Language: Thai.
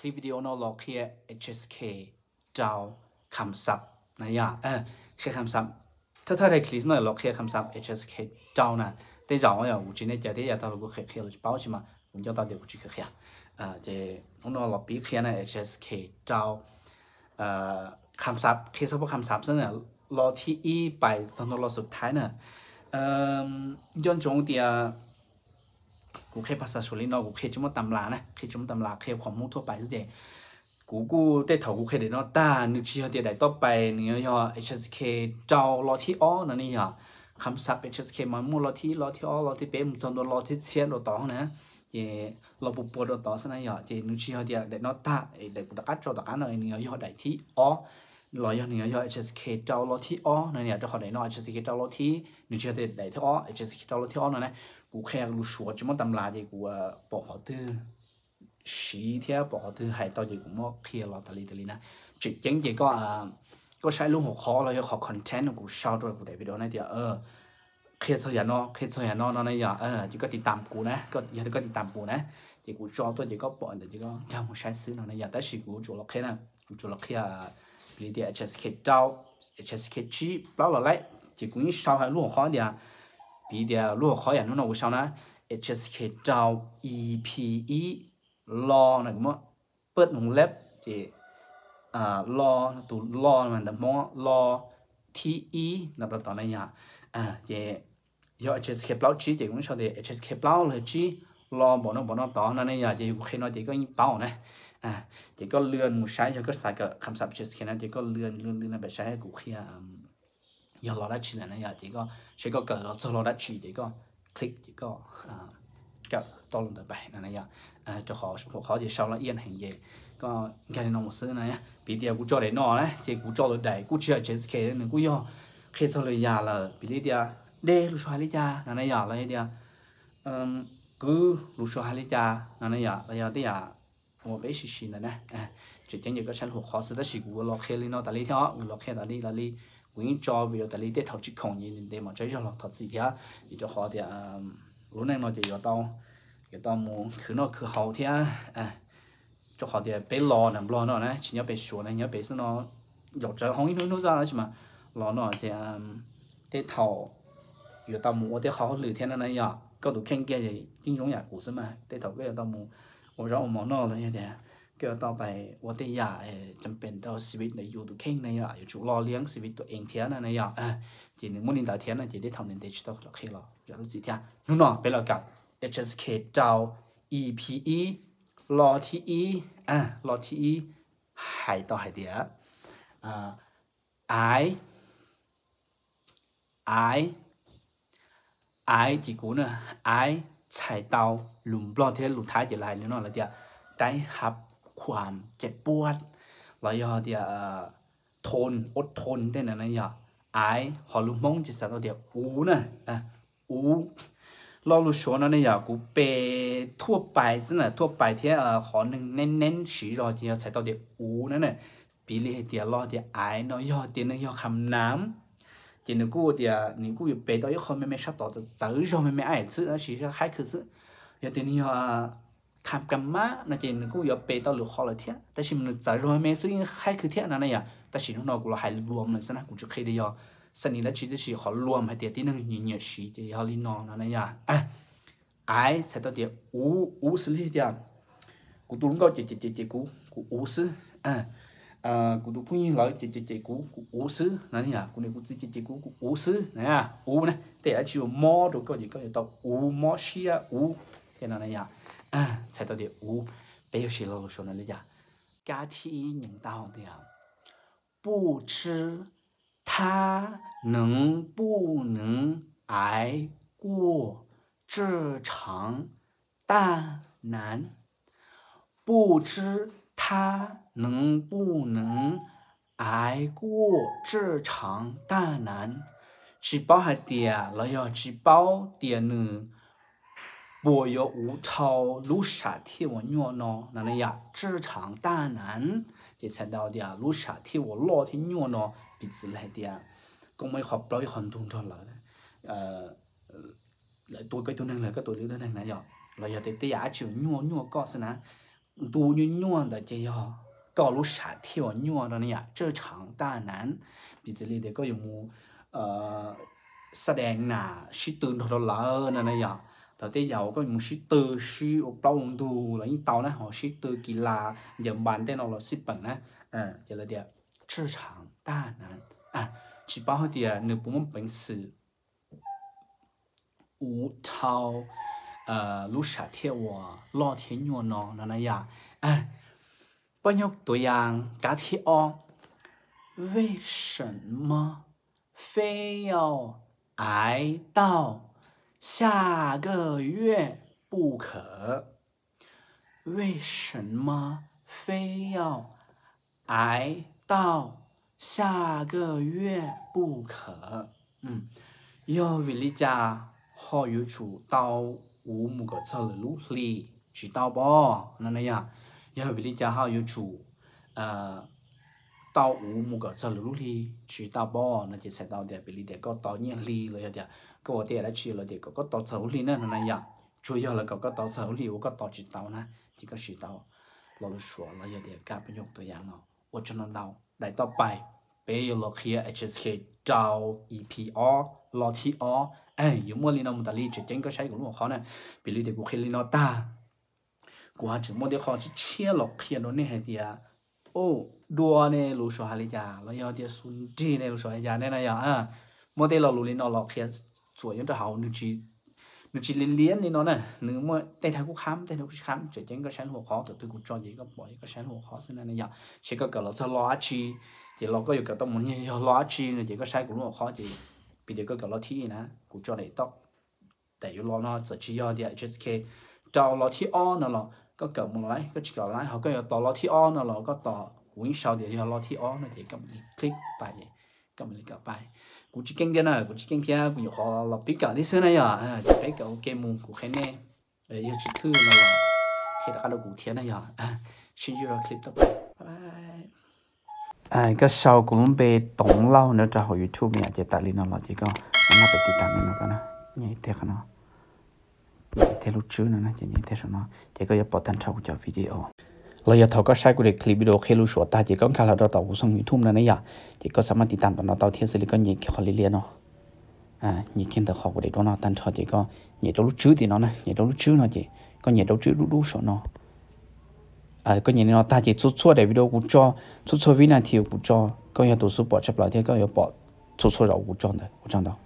คลิปวิดีโอนอลอกเคีย HSK เจ้าคำศัพท์นะยะเออเคียคำศัพท์ถ้าถ้าในคลิปมือลอกเคียคำศัพท์ HSK เจ้านะแต่เจ้าเนี่ยวุจเนี่ยจะได้ยาตาลูกเคียเคียลูกเป้าใช่ไหมวุจิตาเดียววุจิเคียอ่าเจ้านอลอกปีเคียเนี่ย HSK เจ้าเอ่อคำศัพท์เคียสัพท์คำศัพท์เนี่ยรอที่อีไปตอนรอสุดท้ายเนี่ยเอ่อย้อนจงเดียกูเคภาษาสุรินทร์กูเคจมตำลานะเคจมตำลาเคของมุ่งทั่วไปสิเจกูกูได้ถกูเคเดนอต้านึกเชียเดียดต่อไปเนื้อย่อ HSK เจ้ารอที่อ้อนั่นนี่ย่อคำศัพท์ HSK มันมุ่งรอที่รอที่อ้อรอที่เป๊ะมุ่งจนโดนรอที่เชียนโดนตองนะเจรอปุบปวดนต่อสนายย่อเจนึกเชียเดียดเดนอตาเด็กปุตะกัดจอตะกัดหน่อยเนื้อย่อได้ที่อ้อลอยเนือย่อ HSK เจ้ารอที่อ๋อนั่นเนี่ยจะขอไหนนอ HSK เจ้ารอที่หนึกเชียเดียได้ที่อ๋อ HSK เจ้ารอที่อ๋อนั่นนะกูแค่รู้ชัวจะมั่ตำราใจกูบอกเขาตื้อสีเทียบบอกเขาตื้อหายตอนใจกูมั่เคลียร์เราตลีตะลีนะจุดยังใจก็อ่าก็ใช้รูปหัวข้อเราจะขอคอนเทนต์ของกูชอบด้วยกูได้วิดีูในเดียวเออเคลียร์เสียหนอเคลียร์เสียหนอนอนในอย่าเออจีก็ติดตามกูนะก็อย่าทีก็ติดตามกูนะจีกูชอบตัวจีก็ปบอเแต่จีก็ยังไม่ใช้ซื้อนอนในอย่าแต่สีกูจุลเค่ะนะกูจุลเค่ะบรีเดียเอชเอสเคเจ้าเอชเอสเคชีเปล่าหรอกเลยจีกูยิ่ชอบให้รูปหัวข้อเดียวปีเดียวลูกเขาอย่างนู้นเอาไปเช่านะ HSK เจ้า EPE ลอนะกูมั้งเปิดหนุ่มเล็บจีอ่าลอตัวลอมันแต่มั้งลอ TE นะปัวต่อนี้อ่ะอ่าจีย่อ HSK เปล่าชีจีกูมั้งเช่าเด HSK เปล่าเลยชีลอบ่อน้องบ่อน้องต่อนั่นนี่อ่ะจีกูเคยน้อนจีก็ยิ่งเป่านะอ่าเจ๊ก็เลื่อนมือใช้เจ๊ก็ใส่กับคำศัพท์เชสเคนนะเจ๊ก็เลื่อนเลื่อนเลื่อนไปใช้ให้กูเคลียร์有落得去呢，呀，这个谁个搞了做落得去这个 click 这个啊，搞到了的呗，那呀，呃，就好好就少了烟很耶，个你看那么事呢呀，别的古找的孬嘞，这古找了代，古只要这次开的那古要开到了呀了，别的的路上的呀，那那呀了的，嗯，古路上的呀，那那呀了呀的呀，我别是是的呢，哎，这今年个生活好事的是古老开的孬，但里头我老开但里但里。quyển cho vì tại lý tế thầu chỉ không nhìn để mà chơi cho nó thật gì thế thì cho họ thì lúc này nó chỉ có tao có tao muốn cứ nó cứ học thì, à cho họ thì bé lo nằm lo nó này chỉ nhớ bé sửa này nhớ bé nó nó dọc chơi không ít nó ra đấy mà lo nó thì tế thầu có tao muốn tế học lười thế này này nhở có đủ kinh nghiệm gì kinh nghiệm gì cũng sớm mà tế thầu cái tao muốn 我让我忙到了有点。ก็ต่อไปว่าแต่ยาเอจำเป็นต่อชีวิตในอยู่ตัวเข่งในยาอยู่จุรอเลี้ยงชีวิตตัวเองเทียนะในยาเออจีนึงมุนินตาเทียนะจีได้ทำเนเดชตตอลเราเข่งยราอยากรู้จีเทียนู่นน่ะเป็นเรากับ HSK เจ้า EPE รอที่อีอ่ะรอที่อีหายต่อหายเดียอ่า I I I จีกูเนี่ย I ใช้เตาหลุมบลอเทหลุมท้ายจีไรเนี่ยนั่นละเดียได้ครับความเจ็บปวดแล้วยอเดียทนอดทนได้นะน่ยอไอฮอลุมงจิตสัตว์เดียอูนะอ่ะ อูลองรู้ชัวนะเนี่ยกูเปทั่วไปซินะทั่วไปที่เอ่อขอหนึ่งเน้นเน้นสีรอเดียวใช้ตัวเดียว อูนั่นน่ะปีเลียเดียวรอเดียวไอ้นอยเดียนอยคำน้ำจีนกูเดียวนี่กูอยู่เปตัวยอคนไม่ไม่ชอบต่อจะเจอชอบไม่ไม่ไอ้ซื่งแล้วสีก็คล้ายคือซื่งยอเดียน่ย khám cắm má nó chỉ nó cũng giờ bê tao lừa khó là thiệt, ta chỉ mình giải rồi mấy sự khai cứ thiết là này à ta chỉ nó cũng là hai luồng này sao cũng chưa khai đi rồi à. sau này là chỉ chỉ khó luồng hay tiền tí nó nhỉ nhỉ, xí thì họ đi nó là này à. à ai sẽ tao tiền u u sư lý tiền cụ tuấn cũng có chỉ chỉ chỉ chỉ cụ cụ u sư, à à cụ tôi cũng như chỉ chỉ chỉ cụ cụ u sư, là này à cụ này cụ chỉ chỉ chỉ cụ cụ u sư, này à u này để chỉ mò được cái gì cái gì tao u mò xí à u thế là này à 嗯，猜到的五，没有谁老说那那家？家庭人导的，不知他能不能挨过这场大难？不知他能不能挨过这场大难？几包还点？了要几包点呢？我要误抽路水替我尿尿，哪能呀？职场大能，就才到的啊，路水替我老天尿尿，鼻子里的啊，我们可不一含动通了。呃，来，多个都弄来，多个都弄来呀！来，呀，要得得呀，就尿尿，告诉咱，多尿尿的就要搞露水替我尿，哪能呀？职场大能，鼻子里的个有么？呃，沙蛋呐，石头头头老哪能样？đầu tiên giàu có một số từ số ốc bao ông tu là những tàu này họ số từ kỳ lạ dần bản tên nó là ship bản này à giờ là địa thị trường đa nạn à chỉ bao địa nếu muốn bản sự ủ thao à, lũ xả theo hòa lo thiên nhuận nó là này à à bao nhiêu tuổi yang cá thi o vì sao mà phải yêu ai đau 下个月不可，为什么非要挨到下个月不可？嗯，要为你家好有处到乌木个走路里知道不？那那样要为你家好有处，呃，到乌木个走路里知道不？那就想到点，为你点搞到年礼了要点。ก็ว่าเดี๋ยวจะเราเดี๋ยวก็ต่อเสาลีนั่นนั่ะยาช่วยยาแล้วก็ก็ต่อเสาลีก็ต่อจิตเตานะที่ก็ชีเตาเราเลยชัวเราเดี๋ยวกลารเป็นยกตัวอย่างเนาะว่าจะนั่นเราได้ต่อไปเปย์เราเคลียร์ HSK เจ้า EPR ลอทีออเอ้ยอยู่มื่อลีนอมุตาลีจะเจ๊งก็ใช้กของลูกเขาเนี่ยไปลีเด็กกูเคลีนอตากูหาจุดมั่วเดี๋ยวเขาจะเชี่ยหลอกเคลียร์โน่นนี่ให้เดียโอ้ดัวเนี่ยรู้ชัวร์ฮาริจาแล้วยอเดียสุนจีเนี่ยรู้ชัวร์ฮาริจาเนี่ยนะยาอ่ะมั่วเดี๋ยวเรารู้ลีนอหลอกเคลียร์สวยยงจะเฮาหนึ่งชีหนึ่งชีเลี้ยนเลียนนี่เนาะน่ะหนึ่งว่าแตไทยกูค้ำแต่ทยกูค้ำจะยังก็ใช้หัวข้อแต่ตัวกูจอยีก็ปล่อยก็ใช้หัวข้อเส้นั่นนอย่างเช่นก็เกิดเราจะล้อชีเดี๋ยวเราก็อยู่กับต้องมันเนี่ยล้อชีเนี่ยเดี๋ยวก็ใช้กูหัวข้อจีปีเดียวก็เกิดเราที่นะกูจอได้ต้องแต่อยู่รอเนาะจะชี้ยอเดีย h s คจอเราที่อ้อเนาะก็เกิดมึงไรก็จะเกิดไรเขาก็อยู่ต่อเราที่อ้อเนาะก็ต่อหุ่นเสาเดี๋ยวเราที่อ้อเน่ยเดี๋ยวก็มีคลิกไปก็มีกับไป cú chỉ kinh điên à cú chỉ kinh kia cú nhiều khó lọc biết cả đi xưa này à, à chỉ biết cả ok mùng cú khen nè ấy chỉ thứ là khi đã có được cú thiên này à xin chào clip tập bye bye, à cái sau cũng bị tổng lâu nữa cho hồi youtube nhà chỉ tại liên nó chỉ có nó bị tịt tạm nó cái nó nhảy thế cái nó nhảy thế lúc trước nữa nó chỉ nhảy thế rồi nó chỉ có giúp thanh sau cho video เราอยากถอก็ใช้กูเด็กคลิปวิดีโอเคลูชัวตาจีก็ขาดเราต่อกูส่งยูทูบนั่นนี่ยาจีก็สามารถติดตามตอนเราต่อเที่ยวสิลิก็ยิงเขาเรียนเนาะอ่ายิงเขียนแต่ขอกูเด็กด้วยเนาะตันทอจีก็ยิงตัวลูกชื่อตีเนาะนะยิงตัวลูกชื่อเนาะจีก็ยิงตัวชื่อลูกลูกชัวเนาะอ่าก็ยิงเนาะตาจีชุดชัวเด็กวิดีโอกูจ่อชุดชัววินาทีกูจ่อก็ยังตัวสุปอร์ตเฉพาะเที่ยวก็ยังปอดชุดชัวเรากูจ่อเลยกูจ่อเนาะ